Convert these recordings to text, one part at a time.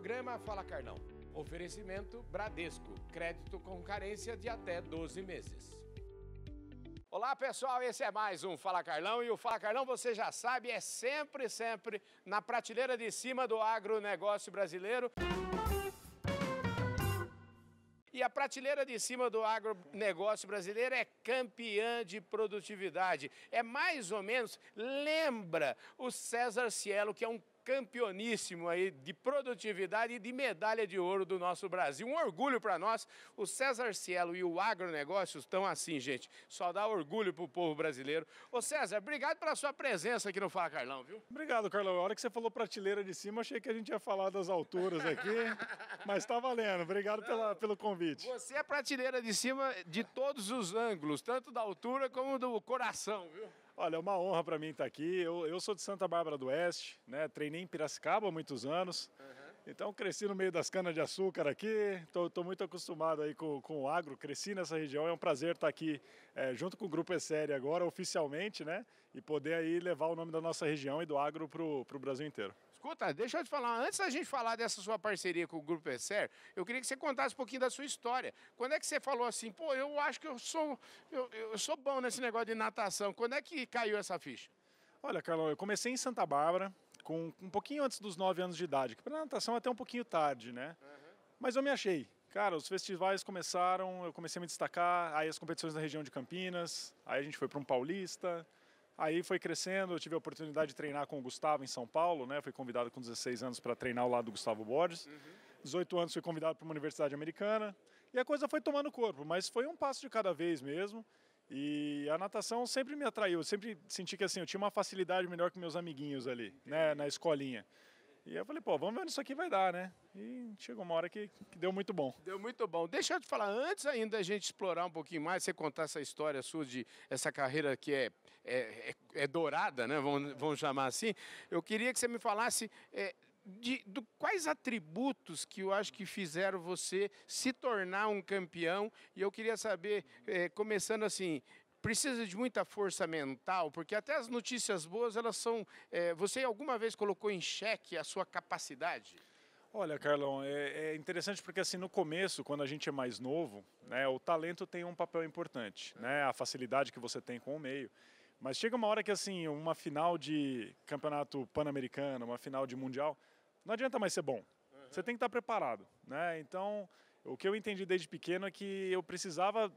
programa Fala Carlão. Oferecimento Bradesco, crédito com carência de até 12 meses. Olá pessoal, esse é mais um Fala Carlão e o Fala Carlão, você já sabe, é sempre, sempre na prateleira de cima do agronegócio brasileiro. E a prateleira de cima do agronegócio brasileiro é campeã de produtividade. É mais ou menos, lembra o César Cielo, que é um campeoníssimo aí de produtividade e de medalha de ouro do nosso Brasil. Um orgulho para nós. O César Cielo e o agronegócios estão assim, gente. Só dá orgulho pro povo brasileiro. Ô César, obrigado pela sua presença aqui no Fala Carlão, viu? Obrigado, Carlão. A hora que você falou prateleira de cima, achei que a gente ia falar das alturas aqui, mas tá valendo. Obrigado pela, pelo convite. Você é prateleira de cima de todos os ângulos, tanto da altura como do coração, viu? Olha, é uma honra para mim estar tá aqui. Eu, eu sou de Santa Bárbara do Oeste, né? treinei em Piracicaba há muitos anos. Uhum. Então cresci no meio das canas-de-açúcar aqui, estou muito acostumado aí com, com o agro, cresci nessa região, é um prazer estar tá aqui é, junto com o Grupo Série agora, oficialmente, né? E poder aí levar o nome da nossa região e do agro para o Brasil inteiro. Escuta, deixa eu te falar, antes da gente falar dessa sua parceria com o Grupo ESER, eu queria que você contasse um pouquinho da sua história. Quando é que você falou assim, pô, eu acho que eu sou, eu, eu sou bom nesse negócio de natação. Quando é que caiu essa ficha? Olha, Carlão, eu comecei em Santa Bárbara, com um pouquinho antes dos 9 anos de idade, que para natação é até um pouquinho tarde, né? Uhum. Mas eu me achei. Cara, os festivais começaram, eu comecei a me destacar, aí as competições na região de Campinas, aí a gente foi para um paulista, Aí foi crescendo, eu tive a oportunidade de treinar com o Gustavo em São Paulo, né? Fui convidado com 16 anos para treinar ao lado do Gustavo Borges. Uhum. 18 anos fui convidado para uma universidade americana. E a coisa foi tomando corpo, mas foi um passo de cada vez mesmo. E a natação sempre me atraiu, eu sempre senti que assim, eu tinha uma facilidade melhor que meus amiguinhos ali, né, na escolinha. E eu falei, pô, vamos ver se isso aqui vai dar, né? E chegou uma hora que, que, deu muito bom. Deu muito bom. Deixa eu te falar, antes ainda a gente explorar um pouquinho mais, você contar essa história sua de essa carreira que é, é, é, é dourada, né? Vamos, vamos chamar assim. Eu queria que você me falasse. É, de, do, quais atributos que eu acho que fizeram você se tornar um campeão? E eu queria saber, é, começando assim, precisa de muita força mental, porque até as notícias boas, elas são. É, você alguma vez colocou em xeque a sua capacidade? Olha, Carlão, é, é, interessante porque assim no começo, quando a gente é mais novo, né, o talento tem um papel importante, né, a facilidade que você tem com o meio. Mas chega uma hora que assim, uma final de campeonato pan-americano, uma final de mundial, não adianta mais ser bom. Uhum. Você tem que estar preparado, né? Então, o que eu entendi desde pequeno é que eu precisava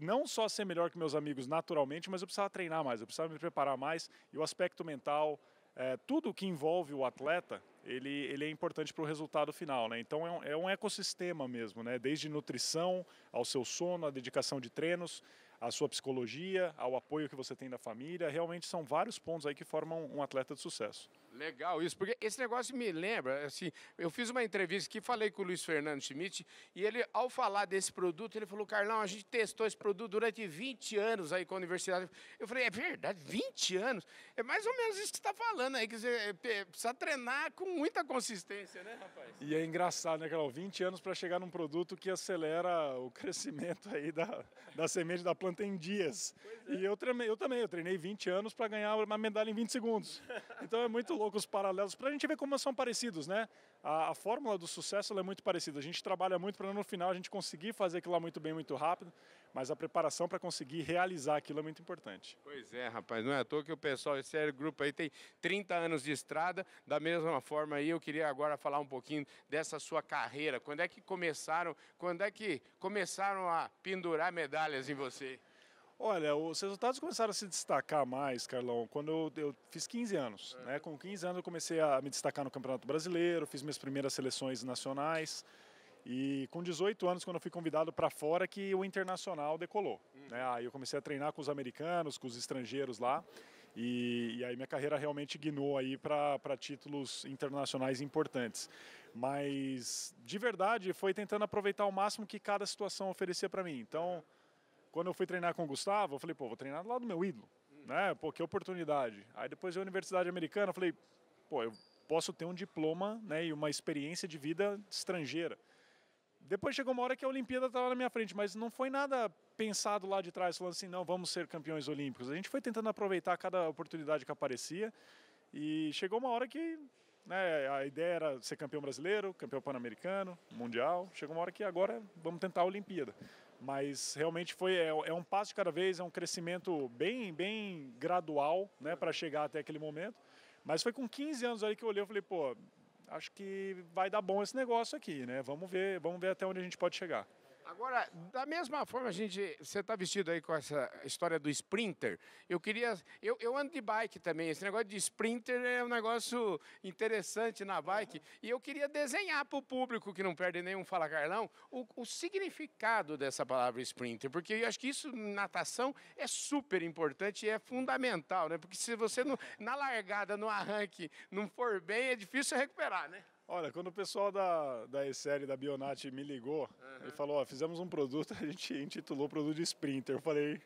não só ser melhor que meus amigos naturalmente, mas eu precisava treinar mais, eu precisava me preparar mais e o aspecto mental, é, tudo que envolve o atleta, ele, ele é importante para o resultado final. Né? Então é um, é um ecossistema mesmo, né? desde nutrição ao seu sono, a dedicação de treinos, a sua psicologia, ao apoio que você tem da família. Realmente são vários pontos aí que formam um atleta de sucesso. Legal isso, porque esse negócio me lembra, assim, eu fiz uma entrevista que falei com o Luiz Fernando Schmidt e ele, ao falar desse produto, ele falou, Carlão, a gente testou esse produto durante 20 anos aí com a universidade. Eu falei, é verdade, 20 anos? É mais ou menos isso que você está falando aí, que você é, é, precisa treinar com muita consistência, né, rapaz? E é engraçado, né, Carlão, 20 anos para chegar num produto que acelera o crescimento aí da, da semente da planta em dias. É. E eu, treinei, eu também, eu treinei 20 anos para ganhar uma medalha em 20 segundos. Então é muito louco poucos paralelos para a gente ver como são parecidos, né? A, a fórmula do sucesso é muito parecida. A gente trabalha muito para no final a gente conseguir fazer aquilo lá muito bem, muito rápido, mas a preparação para conseguir realizar aquilo é muito importante. Pois é, rapaz, não é à toa que o pessoal, esse é grupo aí tem 30 anos de estrada. Da mesma forma aí, eu queria agora falar um pouquinho dessa sua carreira. Quando é que começaram? Quando é que começaram a pendurar medalhas em você? Olha, os resultados começaram a se destacar mais, Carlão, quando eu, eu fiz 15 anos. É. Né? Com 15 anos eu comecei a me destacar no Campeonato Brasileiro, fiz minhas primeiras seleções nacionais. E com 18 anos, quando eu fui convidado para fora, que o internacional decolou. Uhum. Né? Aí eu comecei a treinar com os americanos, com os estrangeiros lá. E, e aí minha carreira realmente guinou aí para títulos internacionais importantes. Mas, de verdade, foi tentando aproveitar o máximo que cada situação oferecia para mim. Então... Quando eu fui treinar com o Gustavo, eu falei, pô, vou treinar do lado do meu ídolo, né? Pô, que oportunidade. Aí depois da Universidade Americana, eu falei, pô, eu posso ter um diploma né, e uma experiência de vida estrangeira. Depois chegou uma hora que a Olimpíada estava na minha frente, mas não foi nada pensado lá de trás, falando assim, não, vamos ser campeões olímpicos. A gente foi tentando aproveitar cada oportunidade que aparecia e chegou uma hora que né, a ideia era ser campeão brasileiro, campeão pan-americano, mundial. Chegou uma hora que agora vamos tentar a Olimpíada mas realmente foi é, é, um passo de cada vez, é um crescimento bem bem gradual, né, para chegar até aquele momento. Mas foi com 15 anos aí que eu olhei e falei, pô, acho que vai dar bom esse negócio aqui, né? Vamos ver, vamos ver até onde a gente pode chegar. Agora, da mesma forma, a gente, você está vestido aí com essa história do sprinter. Eu queria, eu, eu ando de bike também. Esse negócio de sprinter é um negócio interessante na bike. E eu queria desenhar para o público que não perde nenhum fala Carlão o, o significado dessa palavra sprinter, porque eu acho que isso natação é super importante e é fundamental, né? Porque se você não, na largada, no arranque, não for bem, é difícil recuperar, né? Olha, quando o pessoal da, da E-Série, da Bionat, me ligou uhum. e falou, ó, fizemos um produto, a gente intitulou o produto de Sprinter. Eu falei,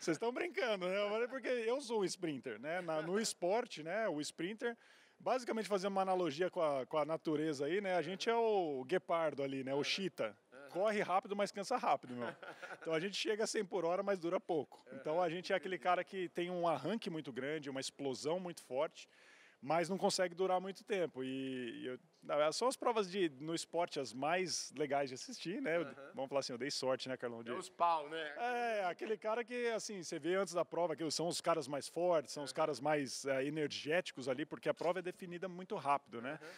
vocês estão brincando, né? Eu falei, porque eu sou um Sprinter, né? Na, no esporte, né, o Sprinter, basicamente fazendo uma analogia com a, com a natureza aí, né? A gente é o guepardo ali, né? O cheetah. Corre rápido, mas cansa rápido, meu. Então a gente chega a 100 por hora, mas dura pouco. Então a gente é aquele cara que tem um arranque muito grande, uma explosão muito forte mas não consegue durar muito tempo. E, e eu, não, é são as provas de, no esporte as mais legais de assistir, né? Uhum. Eu, vamos falar assim, eu dei sorte, né, Carlão? De... Deu é os pau, né? É, aquele cara que, assim, você vê antes da prova que são os caras mais fortes, são uhum. os caras mais é, energéticos ali, porque a prova é definida muito rápido, né? Uhum.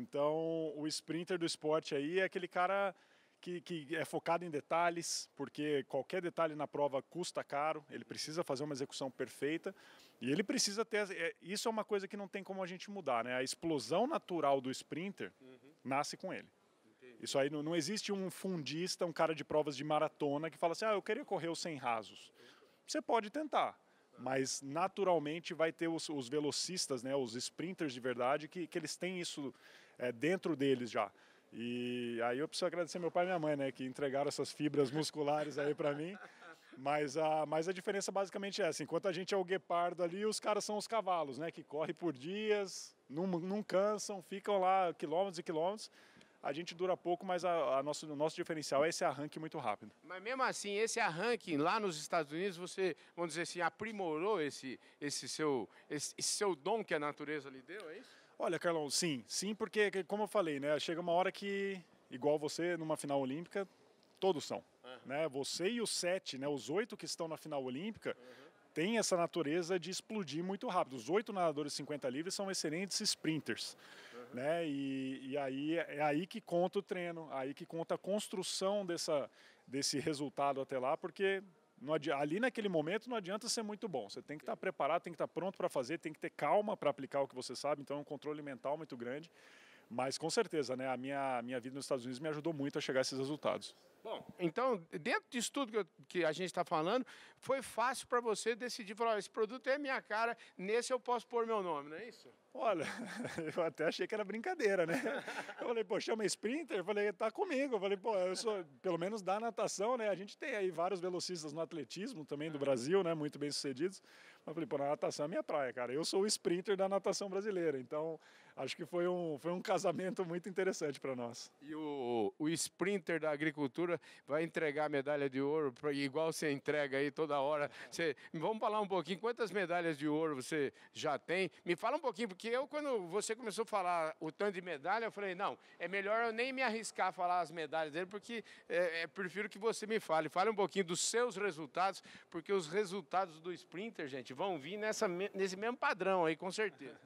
Então, o sprinter do esporte aí é aquele cara que, que, é focado em detalhes, porque qualquer detalhe na prova custa caro, ele precisa fazer uma execução perfeita e ele precisa ter. É, isso é uma coisa que não tem como a gente mudar, né? A explosão natural do sprinter uhum. nasce com ele. Entendi. Isso aí não, não, existe um fundista, um cara de provas de maratona que fala assim: ah, eu queria correr os 100 rasos. Você pode tentar, mas naturalmente vai ter os, os, velocistas, né, os sprinters de verdade, que, que eles têm isso é, dentro deles já. E aí eu preciso agradecer meu pai e minha mãe, né, que entregaram essas fibras musculares aí para mim. Mas a, mas a diferença basicamente é essa: assim, enquanto a gente é o guepardo ali, os caras são os cavalos, né, que correm por dias, não, não cansam, ficam lá quilômetros e quilômetros. A gente dura pouco, mas a, a nosso, o nosso diferencial é esse arranque muito rápido. Mas mesmo assim, esse arranque lá nos Estados Unidos, você, vamos dizer assim, aprimorou esse, esse, seu, esse, esse seu dom que a natureza lhe deu, é isso? Olha, Carlão, sim. Sim, porque, como eu falei, né, chega uma hora que, igual você, numa final olímpica, todos são. Uhum. Né? Você e os sete, né, os oito que estão na final olímpica, uhum. têm essa natureza de explodir muito rápido. Os oito nadadores 50 livres são excelentes sprinters. Uhum. Né? E, e, aí é aí que conta o treino, aí que conta a construção dessa, desse resultado até lá, porque ali naquele momento não adianta ser muito bom. Você tem que estar preparado, tem que estar pronto para fazer, tem que ter calma para aplicar o que você sabe. Então é um controle mental muito grande. Mas com certeza, né? A minha, minha vida nos Estados Unidos me ajudou muito a chegar a esses resultados. Bom, então, dentro disso tudo que, eu, que a gente está falando, foi fácil para você decidir, falar, esse produto é minha cara, nesse eu posso pôr meu nome, não é isso? Olha, eu até achei que era brincadeira, né? Eu falei, pô, chama Sprinter? Eu falei, tá comigo. Eu falei, pô, eu sou, pelo menos da natação, né? A gente tem aí vários velocistas no atletismo também do uhum. Brasil, né? Muito bem sucedidos. Mas eu falei, pô, na natação é minha praia, cara. Eu sou o Sprinter da natação brasileira. Então, acho que foi um, foi um casamento muito interessante para nós. E o, o sprinter da agricultura vai entregar a medalha de ouro, igual você entrega aí toda hora. Você, vamos falar um pouquinho, quantas medalhas de ouro você já tem? Me fala um pouquinho, porque eu, quando você começou a falar o tanto de medalha, eu falei, não, é melhor eu nem me arriscar a falar as medalhas dele, porque é, é, prefiro que você me fale. Fale um pouquinho dos seus resultados, porque os resultados do sprinter, gente, vão vir nessa, nesse mesmo padrão aí, com certeza.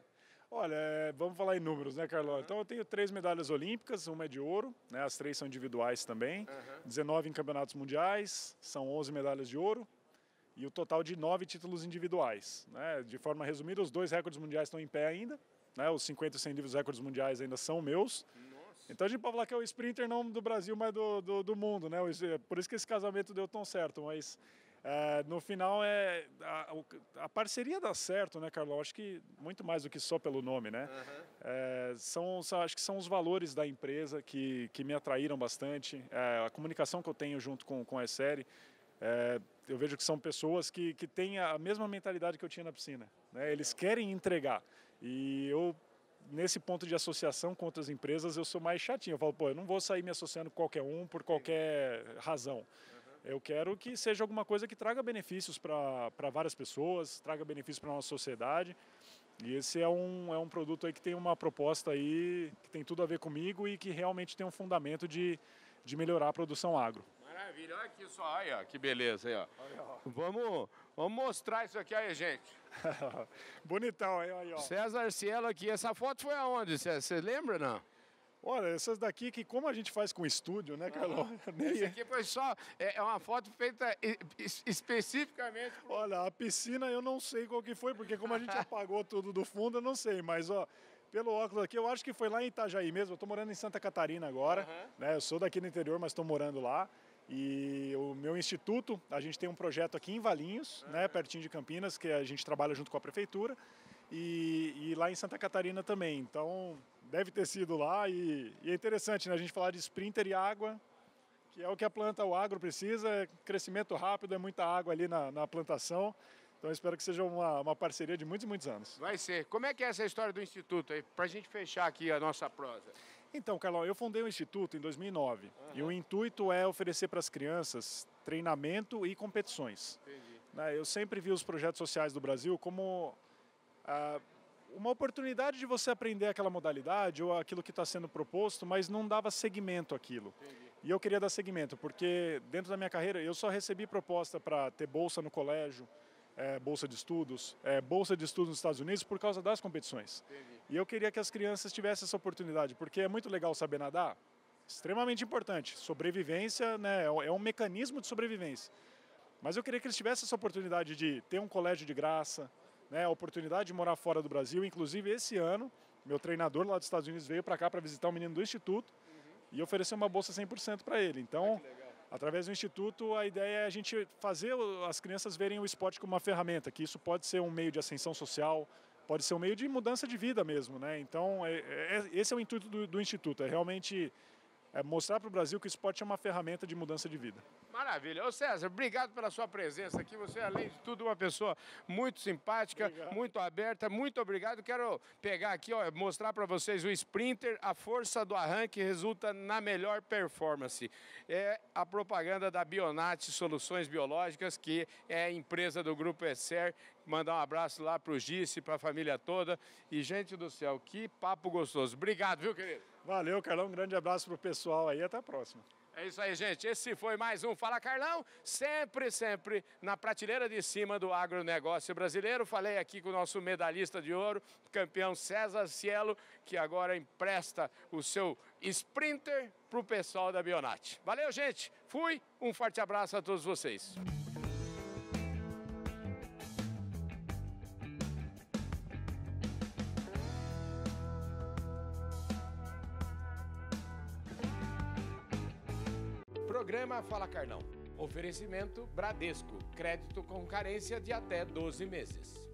Olha, é, vamos falar em números, né, Carlão? Uhum. Então eu tenho três medalhas olímpicas, uma é de ouro, né? As três são individuais também. Uhum. 19 em campeonatos mundiais, são 11 medalhas de ouro e o total de nove títulos individuais. Né? De forma resumida, os dois recordes mundiais estão em pé ainda. Né? Os 50 e 100 livros recordes mundiais ainda são meus. Nossa. Então a gente pode falar que é o sprinter não do Brasil, mas do, do, do mundo, né? É por isso que esse casamento deu tão certo, mas é, no final, é, a, a, parceria dá certo, né, Carlos? Acho que muito mais do que só pelo nome, né? Uhum. É, são, acho que são os valores da empresa que, que me atraíram bastante. É, a comunicação que eu tenho junto com, com a série é, eu vejo que são pessoas que, que têm a mesma mentalidade que eu tinha na piscina. Né? Eles querem entregar. E eu, nesse ponto de associação com outras empresas, eu sou mais chatinho. Eu falo, pô, eu não vou sair me associando com qualquer um por qualquer razão. Eu quero que seja alguma coisa que traga benefícios para várias pessoas, traga benefícios para a nossa sociedade. E esse é um, é um produto aí que tem uma proposta aí que tem tudo a ver comigo e que realmente tem um fundamento de, de melhorar a produção agro. Maravilha, olha aqui só, olha que beleza aí, ó. Olha, vamos, vamos mostrar isso aqui aí, gente. Bonitão aí, olha. César Cielo aqui, essa foto foi aonde, César? Você lembra, não? Olha, essas daqui que como a gente faz com estúdio, né, Carlão? Ah, essa é. aqui foi só é, é uma foto feita especificamente. Por... Olha, a piscina eu não sei qual que foi, porque como a gente apagou tudo do fundo, eu não sei, mas ó, pelo óculos aqui, eu acho que foi lá em Itajaí mesmo. Eu tô morando em Santa Catarina agora, uhum. né? Eu sou daqui do interior, mas estou morando lá. E o meu instituto, a gente tem um projeto aqui em Valinhos, uhum. né, pertinho de Campinas, que a gente trabalha junto com a prefeitura, e, e lá em Santa Catarina também. Então, deve ter sido lá. E, e é interessante né, a gente falar de sprinter e água, que é o que a planta, o agro precisa, é crescimento rápido, é muita água ali na, na plantação. Então espero que seja uma, uma, parceria de muitos e muitos anos. Vai ser. Como é que é essa história do Instituto aí? Para a gente fechar aqui a nossa prosa. Então, Carlão, eu fundei o Instituto em 2009 uhum. e o intuito é oferecer para as crianças treinamento e competições. Entendi. Né, eu sempre vi os projetos sociais do Brasil como ah, uma oportunidade de você aprender aquela modalidade ou aquilo que está sendo proposto, mas não dava segmento aquilo. E eu queria dar segmento, porque dentro da minha carreira eu só recebi proposta para ter bolsa no colégio, é, bolsa de estudos, é, bolsa de estudos nos Estados Unidos por causa das competições. Entendi. E eu queria que as crianças tivessem essa oportunidade, porque é muito legal saber nadar, extremamente importante. Sobrevivência né, é um é mecanismo de sobrevivência. Mas eu queria que eles tivessem essa oportunidade de ter um colégio de graça, né, a oportunidade de morar fora do Brasil. Inclusive, esse ano, meu treinador lá dos Estados Unidos veio para cá para visitar um menino do Instituto uhum. e ofereceu uma bolsa 100% para ele. Então, ah, através do Instituto, a ideia é a gente fazer as crianças verem o esporte como uma ferramenta, que isso pode ser um meio de ascensão social, pode ser um meio de mudança de vida mesmo. Né? Então, é, é, esse é o intuito do, do Instituto, é realmente é mostrar para o Brasil que o esporte é uma ferramenta de mudança de vida. Maravilha. Ô César, obrigado pela sua presença aqui. Você, além de tudo, uma pessoa muito simpática, obrigado. muito aberta. Muito obrigado. Quero pegar aqui, ó, mostrar para vocês o Sprinter, a força do arranque resulta na melhor performance. É a propaganda da Bionat Soluções Biológicas, que é empresa do Grupo ESER. Mandar um abraço lá para o Gice, para a família toda. E, gente do céu, que papo gostoso. Obrigado, viu, querido? Valeu, Carlão. Um grande abraço para o pessoal aí. Até a próxima. É isso aí, gente. Esse foi mais um Fala Carlão, sempre, sempre na prateleira de cima do agronegócio brasileiro. Falei aqui com o nosso medalhista de ouro, campeão César Cielo, que agora empresta o seu sprinter para o pessoal da Bionat. Valeu, gente. Fui. Um forte abraço a todos vocês. programa Fala Carlão. Oferecimento Bradesco, crédito com carência de até 12 meses.